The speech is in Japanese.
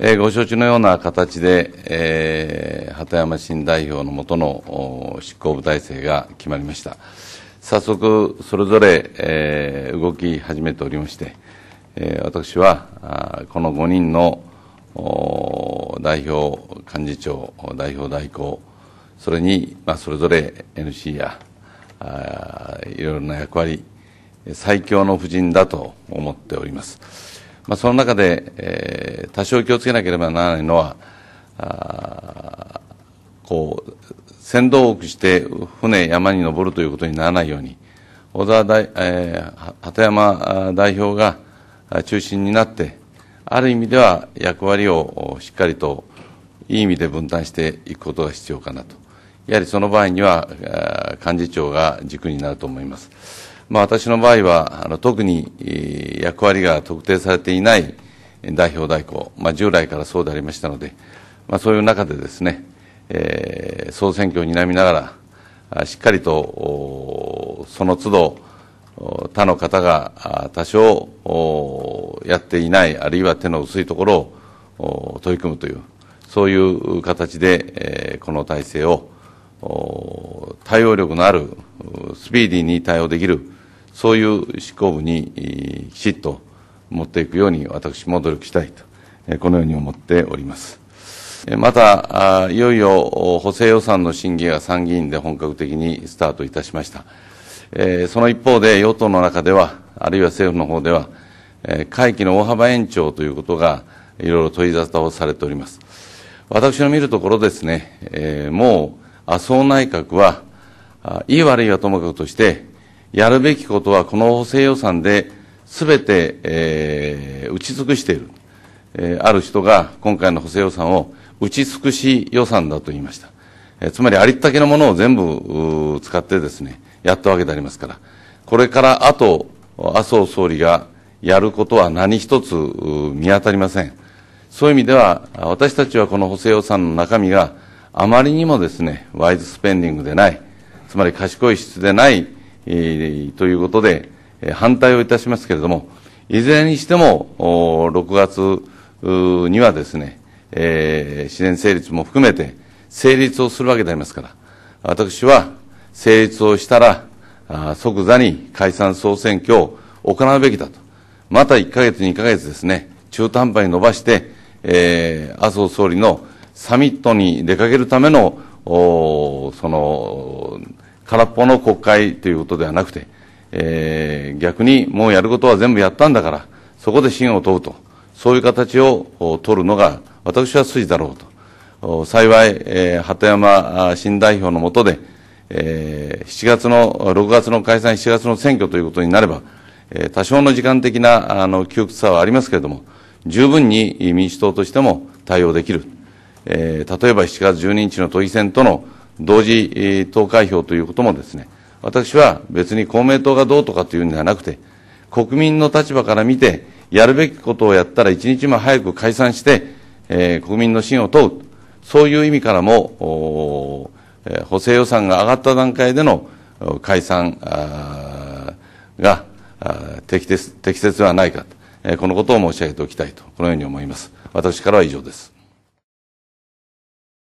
えー、ご承知のような形で、えー、鳩山新代表のもとの執行部体制が決まりました。早速、それぞれ、えー、動き始めておりまして、えー、私はこの5人の代表幹事長、代表代行、それに、まあ、それぞれ NC やあいろいろな役割、最強の布陣だと思っております。まあ、その中で、えー、多少気をつけなければならないのは、あこう、船頭をくして船、山に登るということにならないように、小沢大、えー、鳩山代表が中心になって、ある意味では役割をしっかりといい意味で分担していくことが必要かなと。やはりその場合には、幹事長が軸になると思います。まあ、私の場合は、あの特に役割が特定されていない代表代行、まあ、従来からそうでありましたので、まあ、そういう中でですね、えー、総選挙をらみながら、しっかりとその都度、他の方が多少やっていない、あるいは手の薄いところを取り組むという、そういう形で、えこの体制を対応力のある、スピーディーに対応できるそういう思考部にきちっと持っていくように私も努力したいと、このように思っております。また、いよいよ補正予算の審議が参議院で本格的にスタートいたしました。その一方で、与党の中では、あるいは政府の方では、会期の大幅延長ということが、いろいろ取り沙汰をされております。私の見るところですね、もう麻生内閣は、いい悪いはともかくとして、やるべきことはこの補正予算ですべて、えー、打ち尽くしている、えー、ある人が今回の補正予算を打ち尽くし予算だと言いました。えー、つまりありったけのものを全部使ってですね、やったわけでありますから、これからあと、麻生総理がやることは何一つ見当たりません。そういう意味では、私たちはこの補正予算の中身があまりにもですね、ワイズスペンディングでない、つまり賢い質でないということで、反対をいたしますけれども、いずれにしても、6月にはですね、え自然成立も含めて、成立をするわけでありますから、私は成立をしたら、あ即座に解散総選挙を行うべきだと。また1か月、2か月ですね、中途半端に伸ばして、え麻生総理のサミットに出かけるための、おその、空っぽの国会ということではなくて、えー、逆にもうやることは全部やったんだから、そこで信を問うと、そういう形を取るのが、私は筋だろうと。幸い、えー、鳩山新代表の下で、えー、7月の、6月の解散、7月の選挙ということになれば、えー、多少の時間的なあの窮屈さはありますけれども、十分に民主党としても対応できる。えー、例えば7月12日の都議選との同時投開票ということもですね、私は別に公明党がどうとかというんではなくて、国民の立場から見て、やるべきことをやったら一日も早く解散して、えー、国民の信を問う。そういう意味からも、え補正予算が上がった段階での解散が適切適切ではないか、えー、このことを申し上げておきたいと、このように思います。私からは以上です。